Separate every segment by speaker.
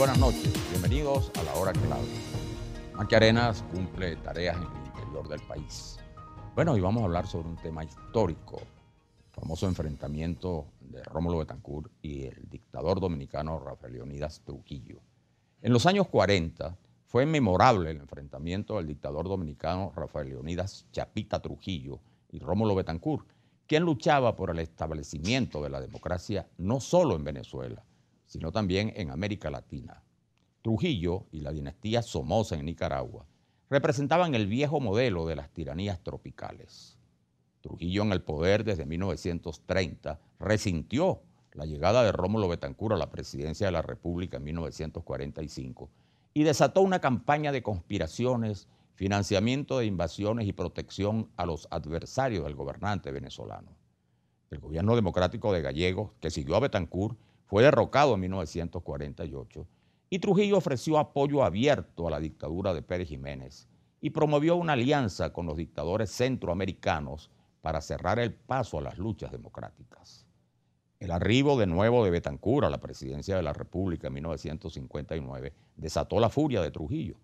Speaker 1: buenas noches. Bienvenidos a la hora clave. Maqui Arenas cumple tareas en el interior del país. Bueno, hoy vamos a hablar sobre un tema histórico, el famoso enfrentamiento de Rómulo Betancourt y el dictador dominicano Rafael Leonidas Trujillo. En los años 40 fue memorable el enfrentamiento del dictador dominicano Rafael Leonidas Chapita Trujillo y Rómulo Betancourt, quien luchaba por el establecimiento de la democracia no solo en Venezuela, sino también en América Latina. Trujillo y la dinastía Somoza en Nicaragua representaban el viejo modelo de las tiranías tropicales. Trujillo en el poder desde 1930 resintió la llegada de Rómulo Betancourt a la presidencia de la República en 1945 y desató una campaña de conspiraciones, financiamiento de invasiones y protección a los adversarios del gobernante venezolano. El gobierno democrático de Gallegos, que siguió a Betancur, fue derrocado en 1948 y Trujillo ofreció apoyo abierto a la dictadura de Pérez Jiménez y promovió una alianza con los dictadores centroamericanos para cerrar el paso a las luchas democráticas. El arribo de nuevo de Betancur a la presidencia de la República en 1959 desató la furia de Trujillo,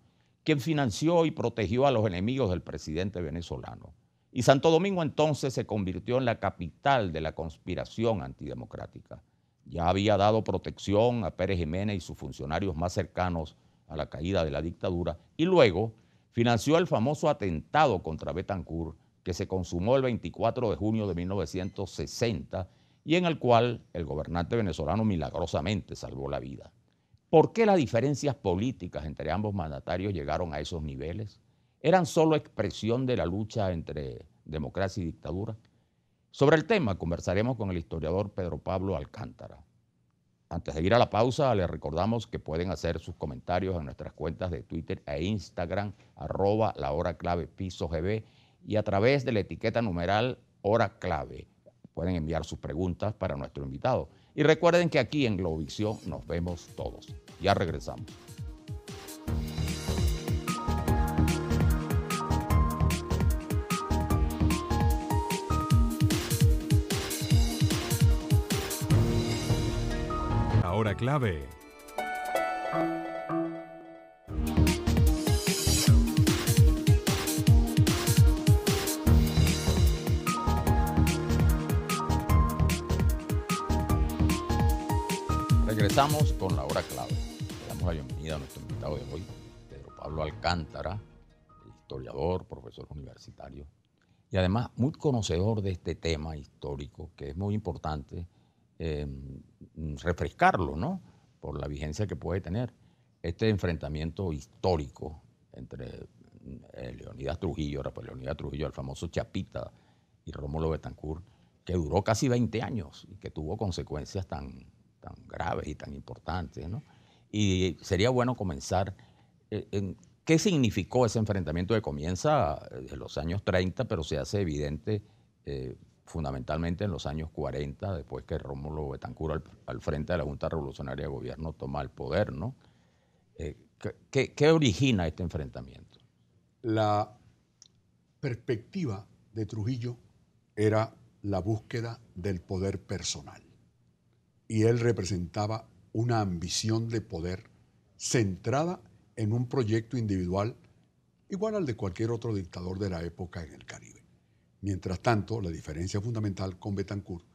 Speaker 1: quien financió y protegió a los enemigos del presidente venezolano. Y Santo Domingo entonces se convirtió en la capital de la conspiración antidemocrática ya había dado protección a Pérez Jiménez y sus funcionarios más cercanos a la caída de la dictadura y luego financió el famoso atentado contra Betancourt que se consumó el 24 de junio de 1960 y en el cual el gobernante venezolano milagrosamente salvó la vida. ¿Por qué las diferencias políticas entre ambos mandatarios llegaron a esos niveles? ¿Eran solo expresión de la lucha entre democracia y dictadura? Sobre el tema conversaremos con el historiador Pedro Pablo Alcántara. Antes de ir a la pausa, les recordamos que pueden hacer sus comentarios en nuestras cuentas de Twitter e Instagram, arroba la hora clave piso gb, y a través de la etiqueta numeral hora clave. Pueden enviar sus preguntas para nuestro invitado. Y recuerden que aquí en Globovisión nos vemos todos. Ya regresamos. clave. Regresamos con la hora clave. Le damos la bienvenida a nuestro invitado de hoy, Pedro Pablo Alcántara, historiador, profesor universitario y además muy conocedor de este tema histórico que es muy importante eh, mm, refrescarlo, ¿no? Por la vigencia que puede tener este enfrentamiento histórico entre mm, eh, Leonidas Trujillo, Rafael pues Leonidas Trujillo, el famoso Chapita y Rómulo Betancourt, que duró casi 20 años y que tuvo consecuencias tan, tan graves y tan importantes, ¿no? Y sería bueno comenzar eh, qué significó ese enfrentamiento de comienza en los años 30, pero se hace evidente fundamentalmente en los años 40, después que Rómulo Betancur al, frente de la Junta Revolucionaria de Gobierno toma el poder, ¿no? Eh, ¿Qué origina este enfrentamiento?
Speaker 2: La perspectiva de Trujillo era la búsqueda del poder personal. Y él representaba una ambición de poder centrada en un proyecto individual igual al de cualquier otro dictador de la época en el Caribe. Mientras tanto, la diferencia fundamental con Betancourt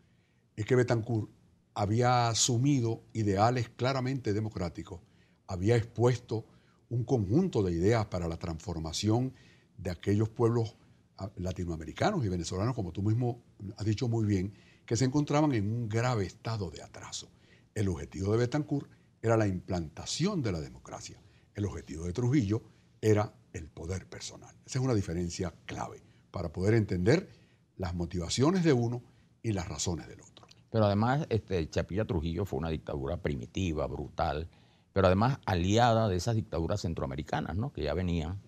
Speaker 2: es que Betancourt había asumido ideales claramente democráticos, había expuesto un conjunto de ideas para la transformación de aquellos pueblos ah, latinoamericanos y venezolanos, como tú mismo has dicho muy bien, que se encontraban en un grave estado de atraso. El objetivo de Betancourt era la implantación de la democracia. El objetivo de Trujillo era el poder personal. Esa es una diferencia clave para poder entender las motivaciones de uno y las razones del otro.
Speaker 1: Pero además, este, Chapilla Trujillo fue una dictadura primitiva, brutal, pero además aliada de esas dictaduras centroamericanas, ¿no? que ya venían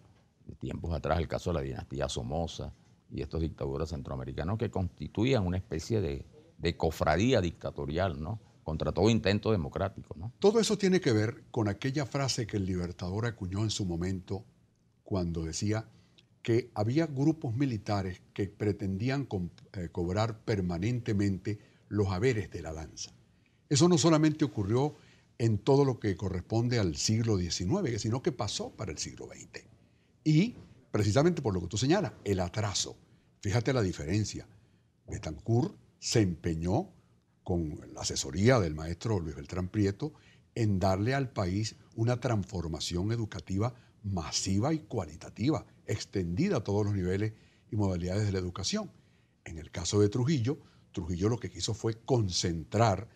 Speaker 1: de tiempos atrás, el caso de la dinastía Somoza y estas dictaduras centroamericanas que constituían una especie de, de cofradía dictatorial, ¿no? contra todo intento democrático. ¿no?
Speaker 2: Todo eso tiene que ver con aquella frase que el libertador acuñó en su momento cuando decía, que había grupos militares que pretendían eh, cobrar permanentemente los haberes de la danza. Eso no solamente ocurrió en todo lo que corresponde al siglo XIX, sino que pasó para el siglo XX. Y precisamente por lo que tú señalas, el atraso. Fíjate la diferencia. Betancourt se empeñó con la asesoría del maestro Luis Beltrán Prieto en darle al país una transformación educativa masiva y cualitativa extendida a todos los niveles y modalidades de la educación. En el caso de Trujillo, Trujillo lo que quiso fue concentrar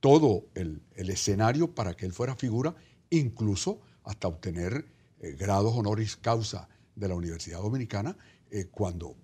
Speaker 2: todo el, escenario para que él fuera figura, incluso hasta obtener eh, grados honoris causa de la Universidad Dominicana, eh, cuando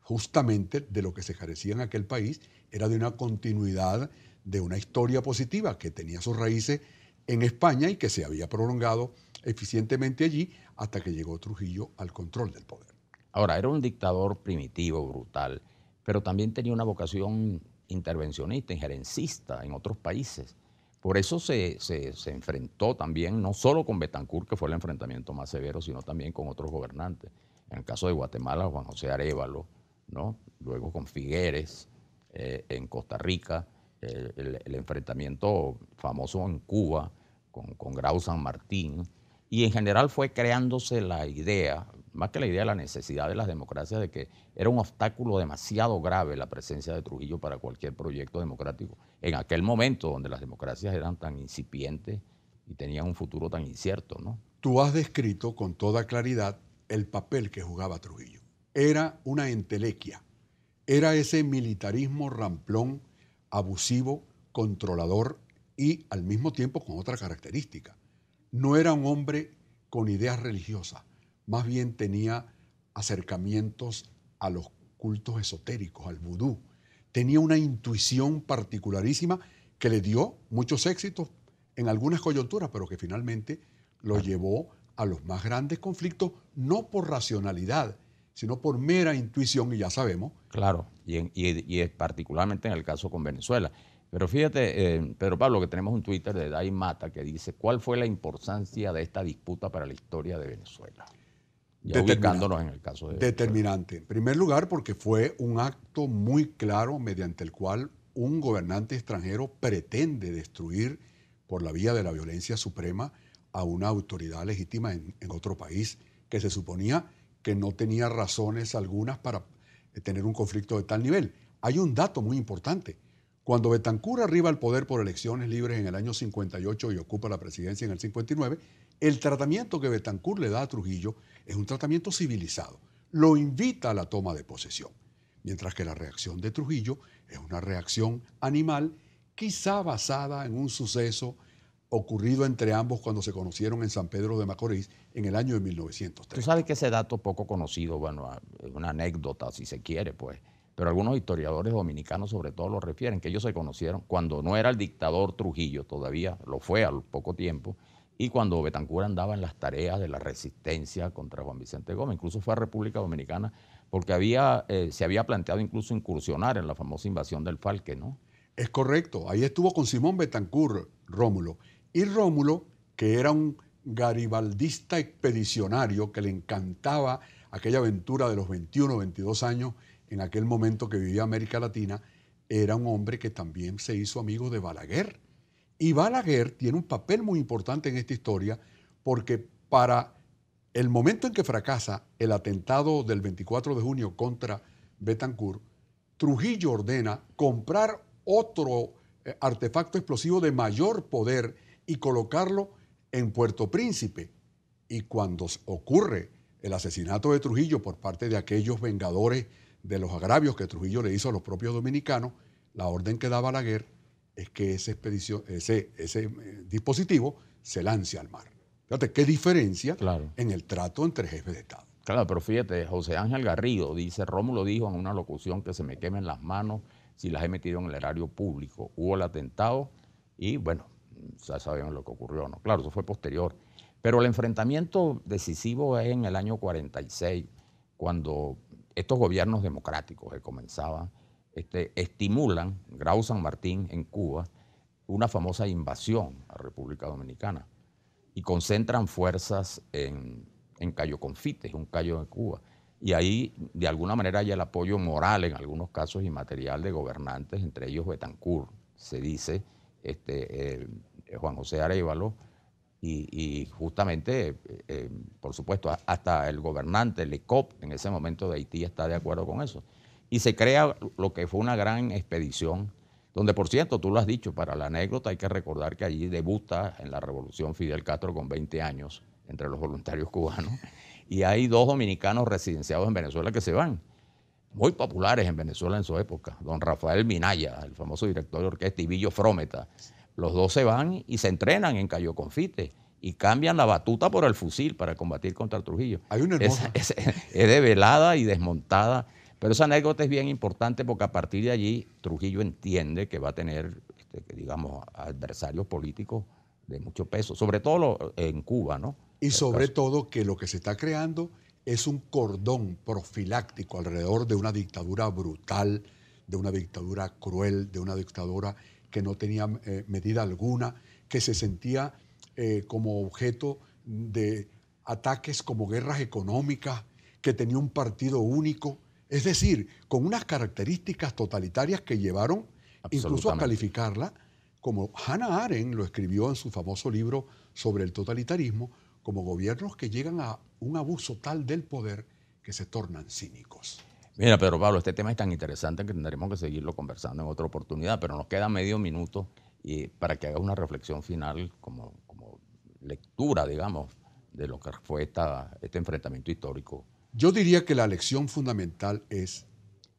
Speaker 2: justamente de lo que se carecía en aquel país era de una continuidad de una historia positiva que tenía sus raíces en España y que se había prolongado eficientemente allí hasta que llegó Trujillo al
Speaker 1: control del poder. Ahora, era un dictador primitivo, brutal, pero también tenía una vocación intervencionista, injerencista en otros países. Por eso se, enfrentó también, no solo con Betancourt, que fue el enfrentamiento más severo, sino también con otros gobernantes. En el caso de Guatemala, Juan José Arevalo, ¿no? luego con Figueres, eh, en Costa Rica, el, enfrentamiento famoso en Cuba con, Grau San Martín, y en general fue creándose la idea, más que la idea, la necesidad de las democracias de que era un obstáculo demasiado grave la presencia de Trujillo para cualquier proyecto democrático. En aquel momento donde las democracias eran tan incipientes
Speaker 2: y tenían un futuro
Speaker 1: tan incierto,
Speaker 2: ¿no? Tú has descrito con toda claridad el papel que jugaba Trujillo. Era una entelequia, era ese militarismo ramplón abusivo, controlador y al mismo tiempo con otra característica. No era un hombre con ideas religiosas, más bien tenía acercamientos a los cultos esotéricos, al vudú. Tenía una intuición particularísima que le dio muchos éxitos en algunas coyunturas, pero que finalmente lo llevó a los más grandes conflictos, no por racionalidad, sino por mera intuición, y ya sabemos.
Speaker 1: Claro, y, es y, particularmente en el caso con Venezuela. Pero fíjate, eh, Pedro Pablo, que tenemos un Twitter de Dai Mata que dice, ¿cuál fue la importancia de esta disputa para la historia de Venezuela? Ya en el caso de... Determinante.
Speaker 2: En primer lugar, porque fue un acto muy claro mediante el cual un gobernante extranjero pretende destruir por la vía de la violencia suprema a una autoridad legítima en, en otro país que se suponía que no tenía razones algunas para eh, tener un conflicto de tal nivel. Hay un dato muy importante. Cuando Betancur arriba al poder por elecciones libres en el año 58 y ocupa la presidencia en el 59, el tratamiento que Betancur le da a Trujillo es un tratamiento civilizado. Lo invita a la toma de posesión. Mientras que la reacción de Trujillo es una reacción animal, quizá basada en un suceso ocurrido entre ambos cuando se conocieron en San Pedro de Macorís en el año de 1903. Tú sabes que ese dato
Speaker 1: poco conocido, bueno, una anécdota si se quiere, pues, pero algunos historiadores dominicanos sobre todo lo refieren, que ellos se conocieron cuando no era el dictador Trujillo, todavía lo fue al poco tiempo, y cuando Betancur andaba en las tareas de la resistencia contra Juan Vicente Gómez, incluso fue a República Dominicana, porque había, eh, se había planteado incluso incursionar en la famosa invasión
Speaker 2: del Falque, ¿no? Es correcto, ahí estuvo con Simón Betancur, Rómulo, y Rómulo, que era un garibaldista expedicionario que le encantaba aquella aventura de los 21, 22 años, en aquel momento que vivía América Latina, era un hombre que también se hizo amigo de Balaguer. Y Balaguer tiene un papel muy importante en esta historia porque para el momento en que fracasa el atentado del 24 de junio contra Betancourt, Trujillo ordena comprar otro eh, artefacto explosivo de mayor poder y colocarlo en Puerto Príncipe. Y cuando ocurre el asesinato de Trujillo por parte de aquellos vengadores de los agravios que Trujillo le hizo a los propios dominicanos, la orden que daba Balaguer es que ese, eh, dispositivo se lance al mar. Fíjate qué diferencia en el trato entre jefes de Estado. Claro,
Speaker 1: pero fíjate, José Ángel Garrido dice, Rómulo dijo en una locución que se me quemen las manos si las he metido en el erario público. Hubo el atentado y bueno, ya sabemos lo que ocurrió, ¿no? Claro, eso fue posterior. Pero el enfrentamiento decisivo es en el año 46, cuando estos gobiernos democráticos que comenzaban este, estimulan, Grau San Martín en Cuba, una famosa invasión a República Dominicana y concentran fuerzas en, en Cayo Confite, un cayo de Cuba. Y ahí, de alguna manera, hay el apoyo moral en algunos casos y material de gobernantes, entre ellos Betancourt, se dice, este, eh, Juan José Arevalo, y, justamente, eh, eh, por supuesto, hasta el gobernante, el ECOP, en ese momento de Haití está de acuerdo con eso. Y se crea lo que fue una gran expedición, donde, por cierto, tú lo has dicho, para la anécdota hay que recordar que allí debuta en la revolución Fidel Castro con 20 años entre los voluntarios cubanos, y hay dos dominicanos residenciados en Venezuela que se van muy populares en Venezuela en su época, don Rafael Minaya, el famoso director de orquesta, y Villo Frometa, los dos se van y se entrenan en Cayo Confite y cambian la batuta por el fusil para combatir contra Trujillo. Hay una Es, develada y desmontada. Pero esa anécdota es bien importante porque a partir de allí Trujillo entiende que va a tener, este, digamos, adversarios políticos de mucho
Speaker 2: peso, sobre todo en Cuba, ¿no? Y sobre todo que lo que se está creando es un cordón profiláctico alrededor de una dictadura brutal, de una dictadura cruel, de una dictadura que no tenía eh, medida alguna, que se sentía eh, como objeto de ataques como guerras económicas, que tenía un partido único, es decir, con unas características totalitarias que llevaron incluso a calificarla, como Hannah Arendt lo escribió en su famoso libro sobre el totalitarismo, como gobiernos que llegan a un abuso tal del poder que se tornan cínicos.
Speaker 1: Mira, Pedro Pablo, este tema es tan interesante que tendremos que seguirlo conversando en otra oportunidad, pero nos queda medio minuto y, para que haga una reflexión final como, lectura, digamos, de lo que fue esta, este enfrentamiento histórico.
Speaker 2: Yo diría que la lección fundamental es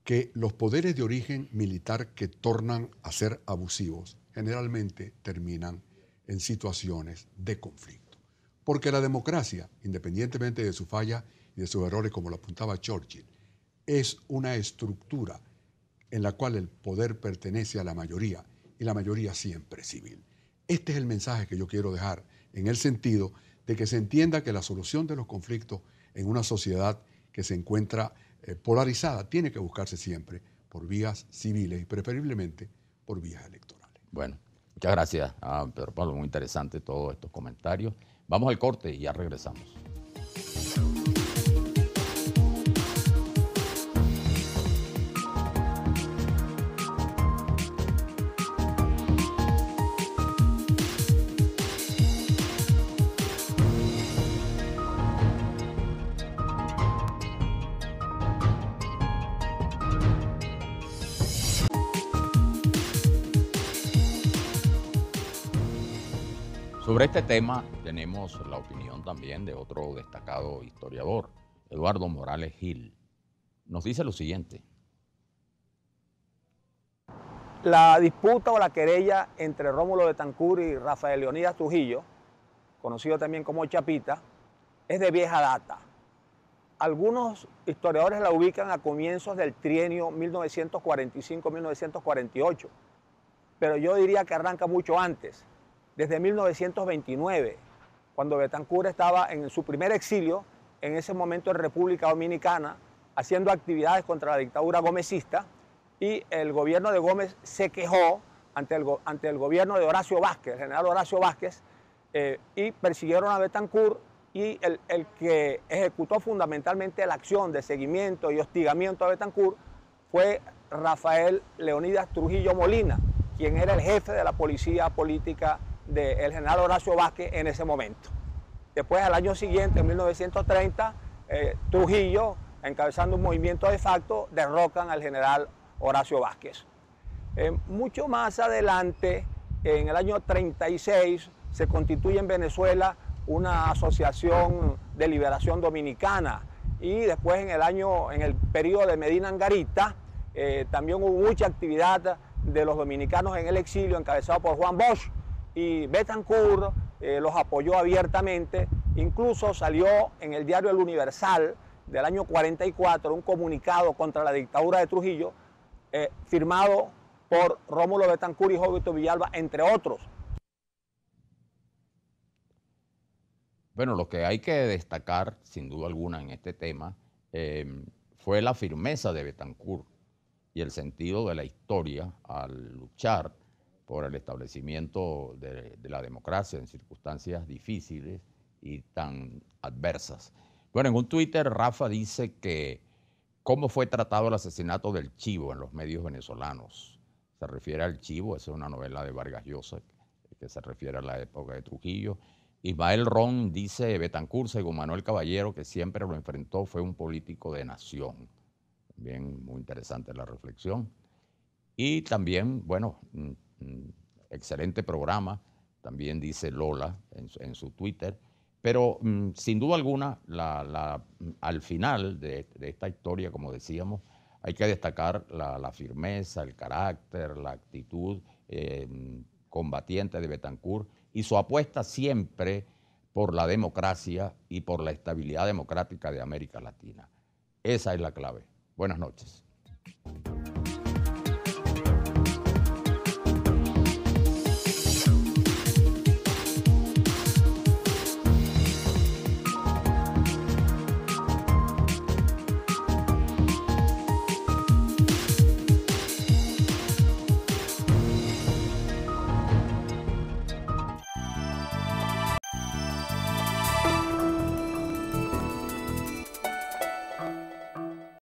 Speaker 2: que los poderes de origen militar que tornan a ser abusivos generalmente terminan en situaciones de conflicto. Porque la democracia, independientemente de su falla y de sus errores, como lo apuntaba Churchill, es una estructura en la cual el poder pertenece a la mayoría y la mayoría siempre civil. Este es el mensaje que yo quiero dejar en el sentido de que se entienda que la solución de los conflictos en una sociedad que se encuentra eh, polarizada tiene que buscarse siempre por vías civiles y preferiblemente por vías electorales.
Speaker 1: Bueno, muchas gracias a ah, Pedro Pablo, muy interesante todos estos comentarios. Vamos al corte y ya regresamos. Sobre este tema tenemos la opinión también de otro destacado historiador, Eduardo Morales Gil. Nos dice lo siguiente.
Speaker 3: La disputa o la querella entre Rómulo de Tancur y Rafael Leonidas Trujillo, conocido también como Chapita, es de vieja data. Algunos historiadores la ubican a comienzos del trienio 1945-1948, pero yo diría que arranca mucho antes, desde 1929, cuando Betancur estaba en su primer exilio, en ese momento en República Dominicana, haciendo actividades contra la dictadura gomecista, y el gobierno de Gómez se quejó ante el, ante el gobierno de Horacio Vázquez, el general Horacio Vázquez, eh, y persiguieron a Betancourt y el, el, que ejecutó fundamentalmente la acción de seguimiento y hostigamiento a Betancourt fue Rafael Leonidas Trujillo Molina, quien era el jefe de la policía política del general Horacio Vázquez en ese momento. Después, al año siguiente, en 1930, eh, Trujillo, encabezando un movimiento de facto, derrocan al general Horacio Vázquez. Eh, mucho más adelante, en el año 36, se constituye en Venezuela una asociación de liberación dominicana y después en el año, en el periodo de Medina Angarita, eh, también hubo mucha actividad de los dominicanos en el exilio, encabezado por Juan Bosch, y Betancourt eh, los apoyó abiertamente. Incluso salió en el diario El Universal del año 44 un comunicado contra la dictadura de Trujillo eh, firmado por Rómulo Betancourt y Jovito Villalba, entre otros.
Speaker 1: Bueno, lo que hay que destacar, sin duda alguna, en este tema em, fue la firmeza de Betancourt y el sentido de la historia al luchar por el establecimiento de, la democracia en circunstancias difíciles y tan adversas. Bueno, en un Twitter Rafa dice que cómo fue tratado el asesinato del Chivo en los medios venezolanos. Se refiere al Chivo, esa es una novela de Vargas Llosa que se refiere a la época de Trujillo. Ismael Ron dice Betancur, según Manuel Caballero, que siempre lo enfrentó, fue un político de nación. Bien, muy interesante la reflexión. Y también, bueno, Mm, excelente programa, también dice Lola en, su Twitter. Pero mm, sin duda alguna, mm, al final de, esta historia, como decíamos, hay que destacar la, firmeza, el carácter, la actitud eh, combatiente de Betancourt y su apuesta siempre por la democracia y por la estabilidad democrática de América Latina. Esa es la clave. Buenas noches.